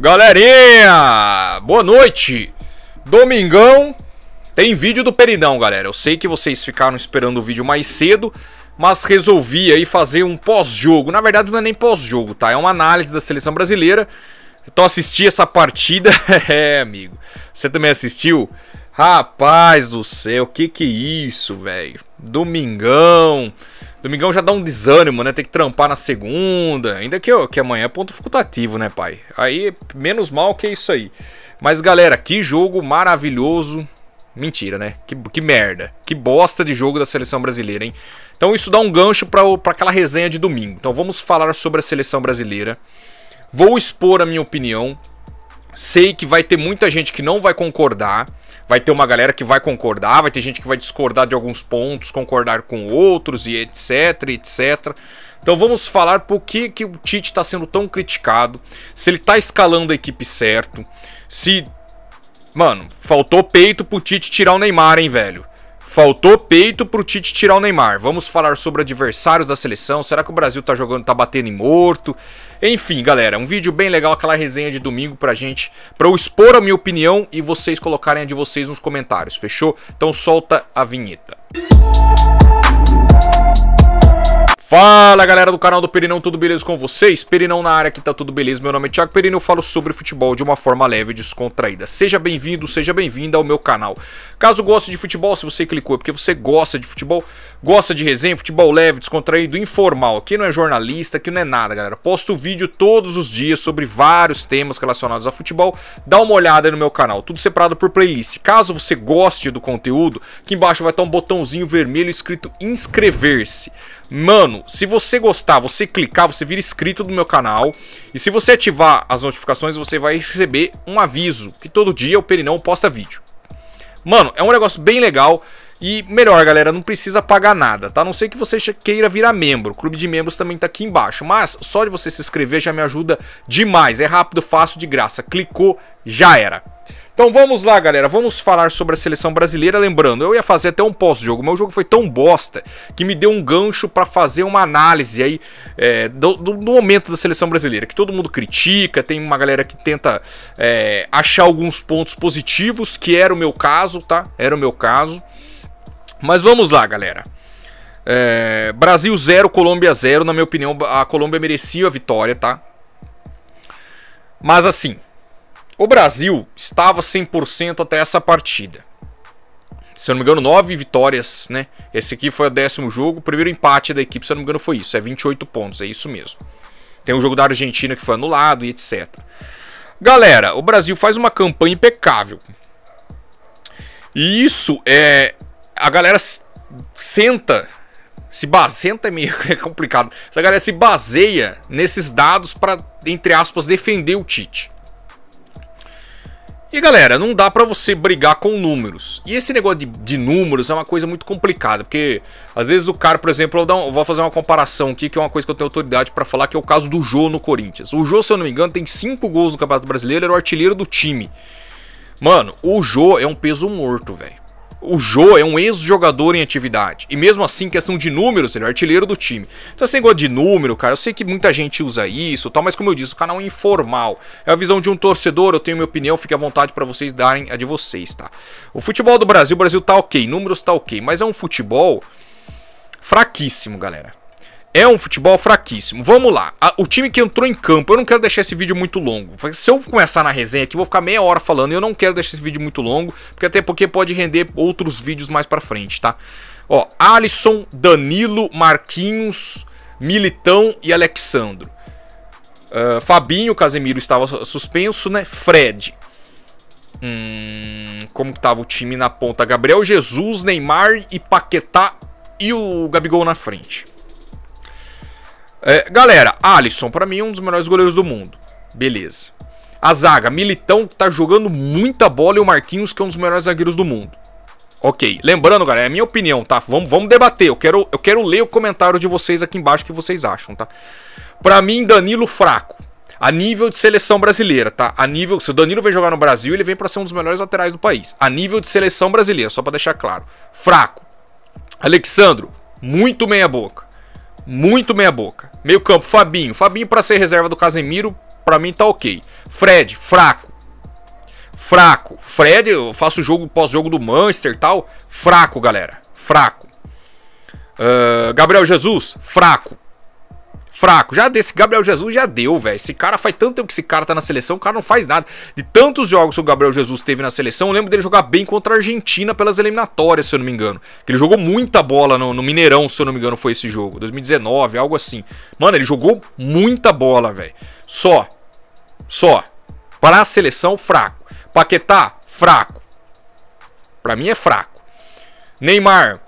Galerinha, boa noite. Domingão tem vídeo do Peridão, galera. Eu sei que vocês ficaram esperando o vídeo mais cedo, mas resolvi aí fazer um pós-jogo. Na verdade, não é nem pós-jogo, tá? É uma análise da seleção brasileira. Então assisti essa partida. é, amigo. Você também assistiu? Rapaz do céu, que que é isso, velho? Domingão. Domingão já dá um desânimo, né? Tem que trampar na segunda. Ainda que, que amanhã é ponto facultativo, né, pai? Aí, menos mal que é isso aí. Mas, galera, que jogo maravilhoso. Mentira, né? Que, que merda. Que bosta de jogo da seleção brasileira, hein? Então, isso dá um gancho para aquela resenha de domingo. Então, vamos falar sobre a seleção brasileira. Vou expor a minha opinião. Sei que vai ter muita gente que não vai concordar, vai ter uma galera que vai concordar, vai ter gente que vai discordar de alguns pontos, concordar com outros e etc, etc. Então vamos falar por que, que o Tite está sendo tão criticado, se ele está escalando a equipe certo, se. Mano, faltou peito pro Tite tirar o Neymar, hein, velho? Faltou peito pro Tite tirar o Neymar. Vamos falar sobre adversários da seleção. Será que o Brasil tá jogando, tá batendo em morto? Enfim, galera, um vídeo bem legal, aquela resenha de domingo pra gente, pra eu expor a minha opinião e vocês colocarem a de vocês nos comentários, fechou? Então solta a vinheta. Música Fala galera do canal do Perinão, tudo beleza com vocês? Perinão na área, aqui tá tudo beleza, meu nome é Thiago Perinão, eu falo sobre futebol de uma forma leve e descontraída. Seja bem-vindo, seja bem-vinda ao meu canal. Caso goste de futebol, se você clicou é porque você gosta de futebol, gosta de resenha, futebol leve, descontraído, informal. Aqui não é jornalista, aqui não é nada, galera. Posto vídeo todos os dias sobre vários temas relacionados a futebol, dá uma olhada aí no meu canal, tudo separado por playlist. Caso você goste do conteúdo, aqui embaixo vai estar um botãozinho vermelho escrito inscrever-se. Mano, se você gostar, você clicar, você vira inscrito do meu canal. E se você ativar as notificações, você vai receber um aviso que todo dia o Perinão posta vídeo. Mano, é um negócio bem legal. E melhor, galera, não precisa pagar nada, tá? A não sei que você queira virar membro. O clube de membros também tá aqui embaixo. Mas só de você se inscrever já me ajuda demais. É rápido, fácil, de graça. Clicou, já era. Então vamos lá, galera. Vamos falar sobre a seleção brasileira. Lembrando, eu ia fazer até um pós-jogo, Meu jogo foi tão bosta que me deu um gancho para fazer uma análise aí é, do, do, momento da seleção brasileira, que todo mundo critica, tem uma galera que tenta é, achar alguns pontos positivos, que era o meu caso, tá? Era o meu caso. Mas vamos lá, galera. É, Brasil 0, Colômbia 0. Na minha opinião, a Colômbia merecia a vitória, tá? Mas assim, o Brasil estava 100% até essa partida. Se eu não me engano, nove vitórias, né? Esse aqui foi o décimo jogo. O primeiro empate da equipe, se eu não me engano, foi isso. É 28 pontos, é isso mesmo. Tem o jogo da Argentina que foi anulado e etc. Galera, o Brasil faz uma campanha impecável. E isso é. A galera senta. Se baseia. é meio complicado. Essa galera se baseia nesses dados para, entre aspas, defender o Tite. E galera, não dá para você brigar com números. E esse negócio de, de, números é uma coisa muito complicada, porque às vezes o cara, por exemplo, eu, um, eu vou fazer uma comparação aqui, que é uma coisa que eu tenho autoridade para falar, que é o caso do Jô no Corinthians. O Jô, se eu não me engano, tem 5 gols no Campeonato Brasileiro, era o artilheiro do time. Mano, o Jô é um peso morto, velho o Joe é um ex-jogador em atividade. E mesmo assim, questão de números, ele é artilheiro do time. Então, esse igual de número, cara, eu sei que muita gente usa isso tal, mas como eu disse, o canal é informal. É a visão de um torcedor, eu tenho minha opinião, fique à vontade para vocês darem a de vocês, tá? O futebol do Brasil, o Brasil tá ok, números tá ok, mas é um futebol fraquíssimo, galera. É um futebol fraquíssimo. Vamos lá. A, o time que entrou em campo, eu não quero deixar esse vídeo muito longo. Se eu começar na resenha aqui, eu vou ficar meia hora falando. E eu não quero deixar esse vídeo muito longo, porque até porque pode render outros vídeos mais pra frente, tá? Ó, Alisson, Danilo, Marquinhos, Militão e Alexandro. Uh, Fabinho, Casemiro estava suspenso, né? Fred. Hum, como que tava o time na ponta? Gabriel Jesus, Neymar e Paquetá e o Gabigol na frente. É, galera, Alisson, para mim, é um dos melhores goleiros do mundo. Beleza. A zaga, Militão, tá jogando muita bola e o Marquinhos, que é um dos melhores zagueiros do mundo. Ok, lembrando, galera, é a minha opinião, tá? Vamos, vamos debater. Eu quero, eu quero ler o comentário de vocês aqui embaixo que vocês acham, tá? Pra mim, Danilo fraco. A nível de seleção brasileira, tá? A nível. Se o Danilo vem jogar no Brasil, ele vem para ser um dos melhores laterais do país. A nível de seleção brasileira, só para deixar claro. Fraco. Alexandro, muito meia-boca. Muito meia-boca. Meio campo, Fabinho. Fabinho para ser reserva do Casemiro, para mim tá ok. Fred, fraco. Fraco. Fred, eu faço jogo pós-jogo do Manchester tal. Fraco, galera. Fraco. Uh, Gabriel Jesus, fraco. Fraco. Já desse Gabriel Jesus já deu, velho. Esse cara faz tanto tempo que esse cara tá na seleção, o cara não faz nada. De tantos jogos que o Gabriel Jesus teve na seleção, eu lembro dele jogar bem contra a Argentina pelas eliminatórias, se eu não me engano. Que ele jogou muita bola no, no Mineirão, se eu não me engano, foi esse jogo. 2019, algo assim. Mano, ele jogou muita bola, velho. Só. Só. Pra seleção, fraco. Paquetá, fraco. Pra mim é fraco. Neymar,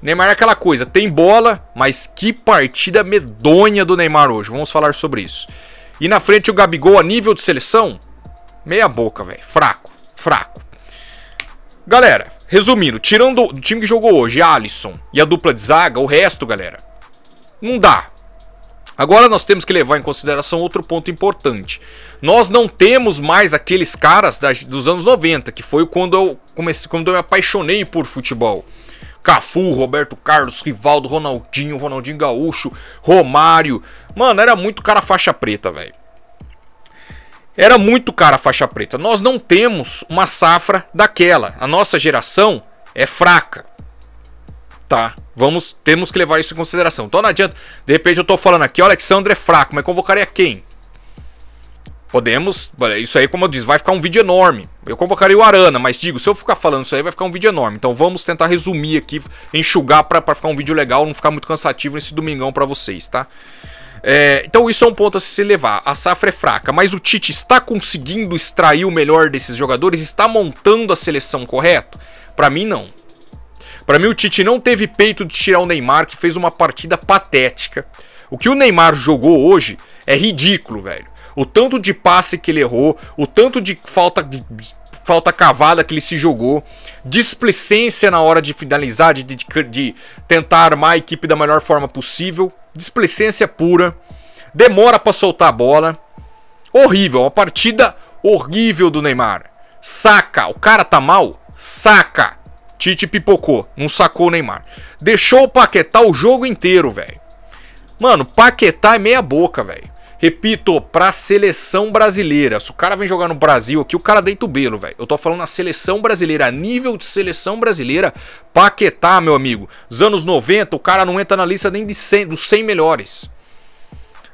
Neymar é aquela coisa, tem bola, mas que partida medonha do Neymar hoje. Vamos falar sobre isso. E na frente o Gabigol a nível de seleção, meia boca, velho, fraco, fraco. Galera, resumindo, tirando o time que jogou hoje, Alisson e a dupla de zaga, o resto, galera, não dá. Agora nós temos que levar em consideração outro ponto importante. Nós não temos mais aqueles caras das dos anos 90, que foi quando eu comecei, quando eu me apaixonei por futebol. Cafu, Roberto Carlos, Rivaldo, Ronaldinho, Ronaldinho Gaúcho, Romário. Mano, era muito cara faixa preta, velho. Era muito cara faixa preta. Nós não temos uma safra daquela. A nossa geração é fraca. Tá? Vamos, temos que levar isso em consideração. Então não adianta. De repente eu tô falando aqui, o Alexandre é fraco, mas convocaria quem? Podemos, isso aí, como eu disse, vai ficar um vídeo enorme. Eu convocaria o Arana, mas digo, se eu ficar falando isso aí, vai ficar um vídeo enorme. Então vamos tentar resumir aqui, enxugar para ficar um vídeo legal, não ficar muito cansativo nesse domingão para vocês, tá? É, então isso é um ponto a se levar. A safra é fraca, mas o Tite está conseguindo extrair o melhor desses jogadores? Está montando a seleção correto? Para mim, não. Para mim, o Tite não teve peito de tirar o Neymar, que fez uma partida patética. O que o Neymar jogou hoje é ridículo, velho. O tanto de passe que ele errou, o tanto de falta de falta cavada que ele se jogou, displicência na hora de finalizar, de, de, de tentar armar a equipe da melhor forma possível, displicência pura, demora para soltar a bola. Horrível, uma partida horrível do Neymar. Saca, o cara tá mal? Saca. Tite pipocou, não sacou o Neymar. Deixou o Paquetá o jogo inteiro, velho. Mano, Paquetá é meia boca, velho. Repito, pra seleção brasileira. Se o cara vem jogar no Brasil aqui, o cara deita o belo, velho. Eu tô falando na seleção brasileira, a nível de seleção brasileira, Paquetá, meu amigo. Os anos 90, o cara não entra na lista nem de 100, dos 100 melhores.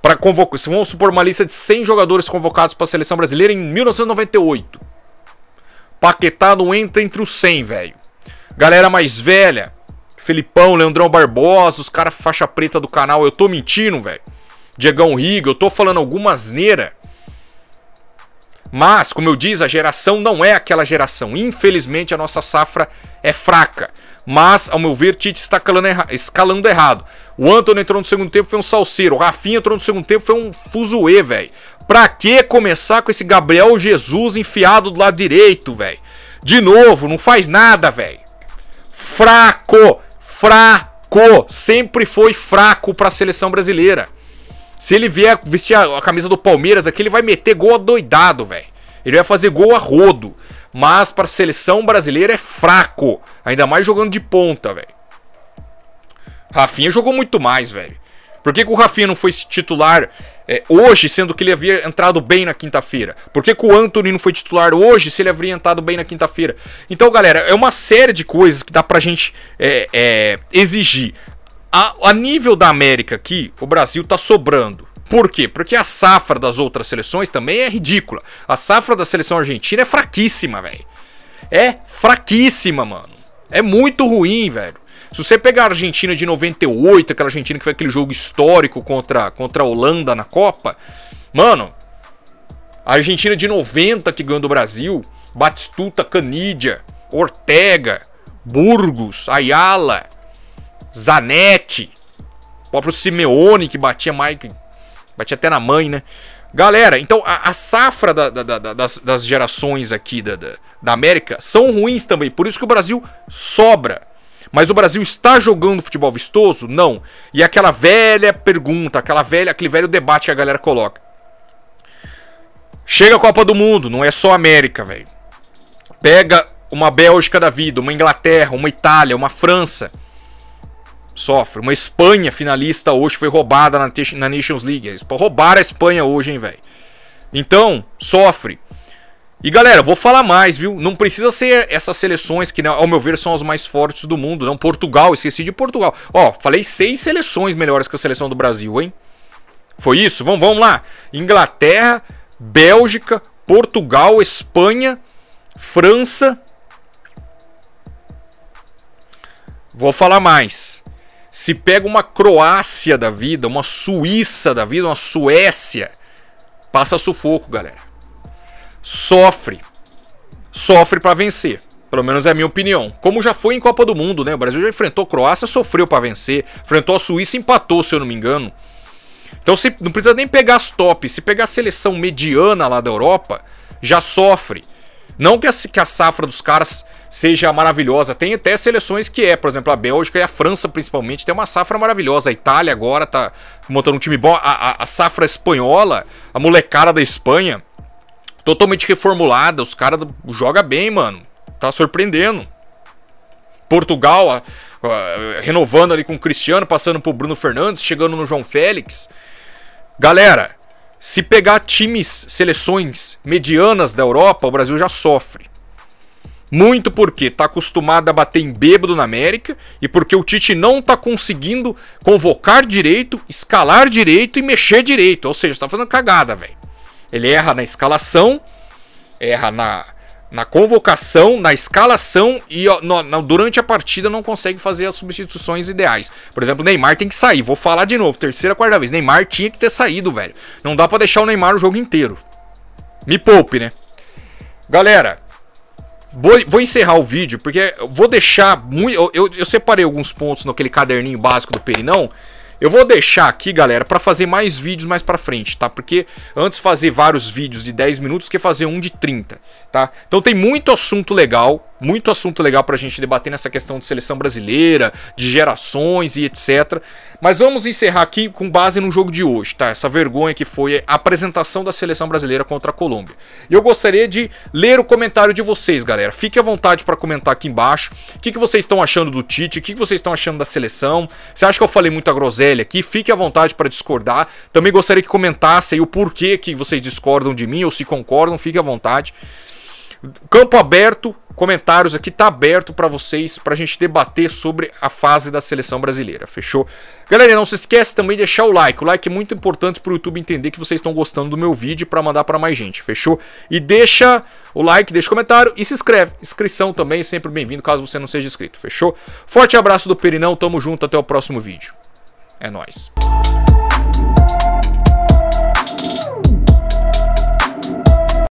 Para convocar, vamos supor uma lista de 100 jogadores convocados para a seleção brasileira em 1998. Paquetá não entra entre os 100, velho. Galera mais velha, Felipão, Leandrão Barbosa, os caras faixa preta do canal, eu tô mentindo, velho. Diegão Riga, eu tô falando alguma asneira. Mas, como eu disse, a geração não é aquela geração. Infelizmente, a nossa safra é fraca. Mas, ao meu ver, Tite está erra escalando errado. O Antônio entrou no segundo tempo, foi um salseiro. O Rafinha entrou no segundo tempo, foi um fuzuê, velho. Pra que começar com esse Gabriel Jesus enfiado do lado direito, velho? De novo, não faz nada, velho. Fraco, fraco, sempre foi fraco para a seleção brasileira. Se ele vier vestir a, a camisa do Palmeiras aqui, ele vai meter gol adoidado, velho. Ele vai fazer gol a rodo. Mas para a seleção brasileira é fraco. Ainda mais jogando de ponta, velho. Rafinha jogou muito mais, velho. Por que, que, o Rafinha não foi titular é, hoje, sendo que ele havia entrado bem na quinta-feira? Por que, que, o Anthony não foi titular hoje, se ele havia entrado bem na quinta-feira? Então, galera, é uma série de coisas que dá pra gente é, é, exigir a, a nível da América aqui, o Brasil tá sobrando. Por quê? Porque a safra das outras seleções também é ridícula. A safra da seleção argentina é fraquíssima, velho. É fraquíssima, mano. É muito ruim, velho. Se você pegar a Argentina de 98, aquela Argentina que foi aquele jogo histórico contra, contra a Holanda na Copa, mano, a Argentina de 90 que ganhou do Brasil, Batistuta, Canidia, Ortega, Burgos, Ayala, Zanetti, o próprio Simeone, que batia Michael, batia até na mãe, né? Galera, então a, a safra da, da, da, das, das, gerações aqui da, da América são ruins também, por isso que o Brasil sobra. Mas o Brasil está jogando futebol vistoso? Não. E aquela velha pergunta, aquela velha, aquele velho debate que a galera coloca. Chega a Copa do Mundo, não é só América, velho. Pega uma Bélgica da vida, uma Inglaterra, uma Itália, uma França. Sofre. Uma Espanha finalista hoje foi roubada na, na Nations League. roubaram a Espanha hoje, hein, velho. Então, sofre. E galera, vou falar mais, viu? Não precisa ser essas seleções que, né, ao meu ver, são as mais fortes do mundo, não. Portugal, esqueci de Portugal. Ó, falei seis seleções melhores que a seleção do Brasil, hein? Foi isso? Vamos, vamos lá. Inglaterra, Bélgica, Portugal, Espanha, França. Vou falar mais. Se pega uma Croácia da vida, uma Suíça da vida, uma Suécia, passa sufoco, galera. Sofre. Sofre para vencer. Pelo menos é a minha opinião. Como já foi em Copa do Mundo, né? O Brasil já enfrentou Croácia, sofreu para vencer. Enfrentou a Suíça, empatou, se eu não me engano. Então se, não precisa nem pegar as tops. Se pegar a seleção mediana lá da Europa, já sofre. Não que a, que a safra dos caras seja maravilhosa. Tem até seleções que é, por exemplo, a Bélgica e a França, principalmente, tem uma safra maravilhosa. A Itália agora tá montando um time bom. A, a, a safra espanhola, a molecada da Espanha, totalmente reformulada. Os caras joga bem, mano. Tá surpreendendo. Portugal, a, renovando ali com o Cristiano, passando pro Bruno Fernandes, chegando no João Félix. Galera, se pegar times, seleções medianas da Europa, o Brasil já sofre. Muito porque está acostumado a bater em bêbado na América e porque o Tite não está conseguindo convocar direito, escalar direito e mexer direito. Ou seja, está fazendo cagada, velho. Ele erra na escalação, erra na, na convocação, na escalação e ó, no, no, durante a partida não consegue fazer as substituições ideais. Por exemplo, Neymar tem que sair. Vou falar de novo, terceira, quarta vez. Neymar tinha que ter saído, velho. Não dá para deixar o Neymar o jogo inteiro. Me poupe, né? Galera, Vou, vou, encerrar o vídeo, porque eu vou deixar muito. Eu, eu, eu, separei alguns pontos naquele caderninho básico do Perinão. Eu vou deixar aqui, galera, para fazer mais vídeos mais para frente, tá? Porque antes fazer vários vídeos de 10 minutos que fazer um de 30, tá? Então tem muito assunto legal muito assunto legal para a gente debater nessa questão de seleção brasileira, de gerações e etc. Mas vamos encerrar aqui com base no jogo de hoje, tá? Essa vergonha que foi a apresentação da seleção brasileira contra a Colômbia. E eu gostaria de ler o comentário de vocês, galera. Fique à vontade para comentar aqui embaixo. O que, que vocês estão achando do Tite? O que, que vocês estão achando da seleção? Você acha que eu falei muita groselha aqui? Fique à vontade para discordar. Também gostaria que comentassem o porquê que vocês discordam de mim ou se concordam. Fique à vontade. Campo aberto, comentários aqui tá aberto para vocês, para a gente debater sobre a fase da seleção brasileira, fechou? Galera, não se esquece também de deixar o like, o like é muito importante para o YouTube entender que vocês estão gostando do meu vídeo para mandar para mais gente, fechou? E deixa o like, deixa o comentário e se inscreve, inscrição também sempre bem-vindo caso você não seja inscrito, fechou? Forte abraço do Perinão, tamo junto, até o próximo vídeo, é nóis!